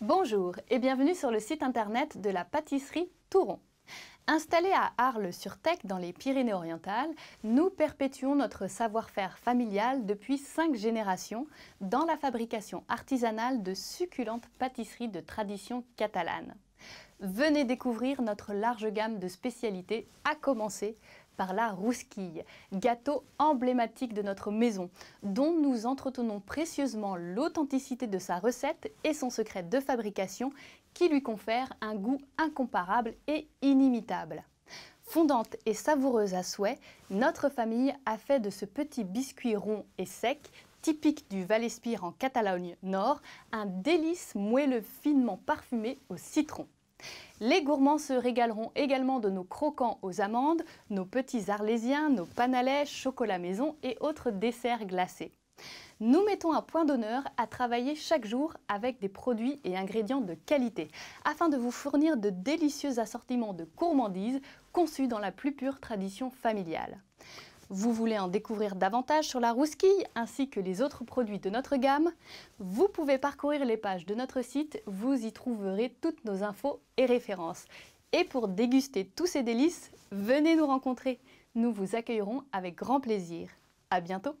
Bonjour et bienvenue sur le site internet de la pâtisserie Touron. Installée à Arles-sur-Tech, dans les Pyrénées-Orientales, nous perpétuons notre savoir-faire familial depuis cinq générations dans la fabrication artisanale de succulentes pâtisseries de tradition catalane. Venez découvrir notre large gamme de spécialités, à commencer la rousquille, gâteau emblématique de notre maison, dont nous entretenons précieusement l'authenticité de sa recette et son secret de fabrication qui lui confère un goût incomparable et inimitable. Fondante et savoureuse à souhait, notre famille a fait de ce petit biscuit rond et sec, typique du Valespire en Catalogne Nord, un délice moelleux finement parfumé au citron. Les gourmands se régaleront également de nos croquants aux amandes, nos petits arlésiens, nos panalais, chocolat maison et autres desserts glacés. Nous mettons un point d'honneur à travailler chaque jour avec des produits et ingrédients de qualité afin de vous fournir de délicieux assortiments de gourmandises conçus dans la plus pure tradition familiale. Vous voulez en découvrir davantage sur la rousquille ainsi que les autres produits de notre gamme Vous pouvez parcourir les pages de notre site, vous y trouverez toutes nos infos et références. Et pour déguster tous ces délices, venez nous rencontrer. Nous vous accueillerons avec grand plaisir. À bientôt